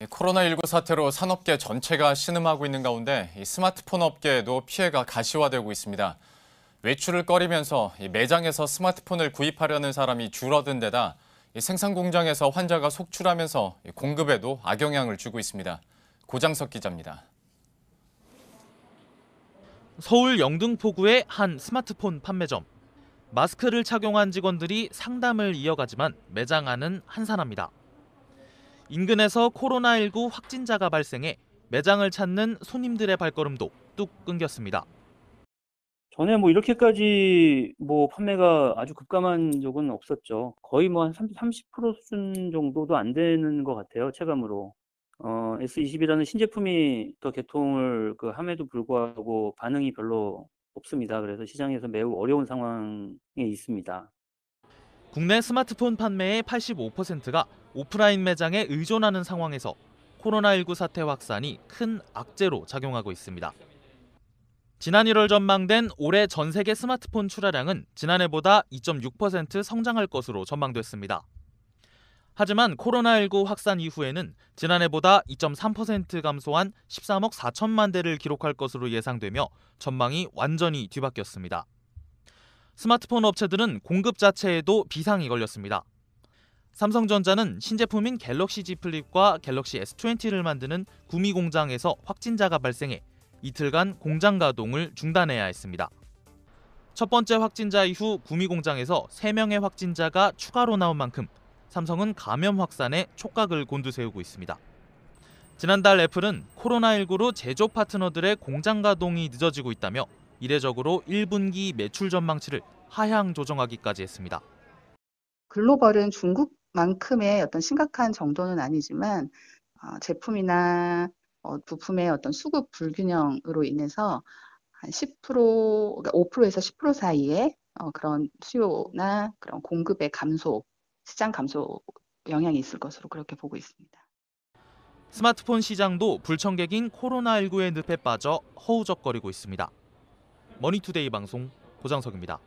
예, 코로나19 사태로 산업계 전체가 신음하고 있는 가운데 스마트폰 업계에도 피해가 가시화되고 있습니다. 외출을 꺼리면서 매장에서 스마트폰을 구입하려는 사람이 줄어든 데다 생산 공장에서 환자가 속출하면서 공급에도 악영향을 주고 있습니다. 고장석 기자입니다. 서울 영등포구의 한 스마트폰 판매점. 마스크를 착용한 직원들이 상담을 이어가지만 매장 안은 한산합니다. 인근에서 코로나19 확진자가 발생해 매장을 찾는 손님들의 발걸음도 뚝 끊겼습니다. 전에 뭐 이렇게까지 뭐 판매가 아주 급감한 적은 없었죠. 거의 뭐한 30% 수준 정도도 안 되는 것 같아요. 체감으로. 어, S20이라는 신제품이 더 개통을 그 함에도 불구하고 반응이 별로 없습니다. 그래서 시장에서 매우 어려운 상황에 있습니다. 국내 스마트폰 판매의 85%가 오프라인 매장에 의존하는 상황에서 코로나19 사태 확산이 큰 악재로 작용하고 있습니다. 지난 1월 전망된 올해 전 세계 스마트폰 출하량은 지난해보다 2.6% 성장할 것으로 전망됐습니다. 하지만 코로나19 확산 이후에는 지난해보다 2.3% 감소한 13억 4천만 대를 기록할 것으로 예상되며 전망이 완전히 뒤바뀌었습니다. 스마트폰 업체들은 공급 자체에도 비상이 걸렸습니다. 삼성전자는 신제품인 갤럭시 Z 플립과 갤럭시 S20를 만드는 구미 공장에서 확진자가 발생해 이틀간 공장 가동을 중단해야 했습니다. 첫 번째 확진자 이후 구미 공장에서 3명의 확진자가 추가로 나온 만큼 삼성은 감염 확산에 촉각을 곤두세우고 있습니다. 지난달 애플은 코로나19로 제조 파트너들의 공장 가동이 늦어지고 있다며 이례적으로 1분기 매출 전망치를 하향 조정하기까지 했습니다. 글로벌은 중국만큼의 어떤 심각한 정도는 아니지만 어, 제품이나 어, 부품의 어떤 수급 불균형으로 인해서 한 10%, 5%에서 10% 사이에 어, 그런 수요나 그런 공급의 감소, 시장 감소 영향이 있을 것으로 그렇게 보고 있습니다. 스마트폰 시장도 불청객인 코로나19의 늪에 빠져 허우적거리고 있습니다. 머니투데이 방송 고장석입니다.